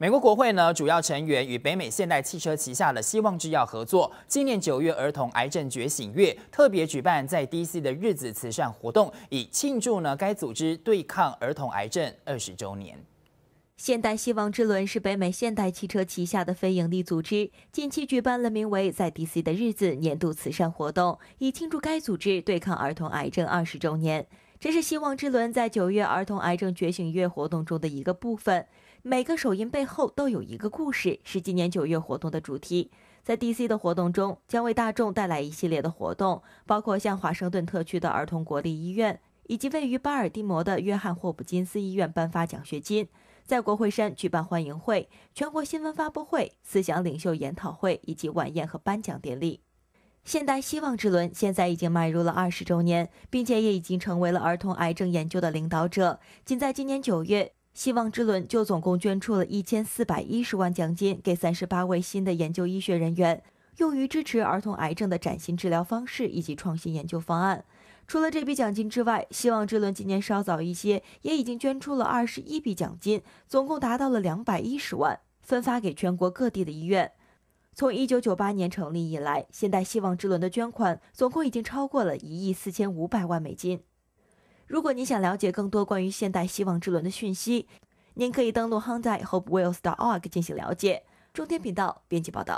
美国国会呢主要成员与北美现代汽车旗下的希望制药合作，纪念九月儿童癌症觉醒月特别举办在 DC 的日子慈善活动，以庆祝呢该组织对抗儿童癌症二十周年。现代希望之轮是北美现代汽车旗下的非营利组织，近期举办了名为在 DC 的日子年度慈善活动，以庆祝该组织对抗儿童癌症二十周年。这是希望之轮在九月儿童癌症觉醒月活动中的一个部分。每个首映背后都有一个故事，是今年九月活动的主题。在 DC 的活动中，将为大众带来一系列的活动，包括向华盛顿特区的儿童国立医院以及位于巴尔的摩的约翰霍普金斯医院颁发奖学金，在国会山举办欢迎会、全国新闻发布会、思想领袖研讨会以及晚宴和颁奖典礼。现代希望之轮现在已经迈入了二十周年，并且也已经成为了儿童癌症研究的领导者。仅在今年九月，希望之轮就总共捐出了一千四百一十万奖金给三十八位新的研究医学人员，用于支持儿童癌症的崭新治疗方式以及创新研究方案。除了这笔奖金之外，希望之轮今年稍早一些也已经捐出了二十一笔奖金，总共达到了两百一十万，分发给全国各地的医院。从一九九八年成立以来，现代希望之轮的捐款总共已经超过了一亿四千五百万美金。如果您想了解更多关于现代希望之轮的讯息，您可以登录 h a n d a i Hope Wheels. dot org 进行了解。中天频道编辑报道。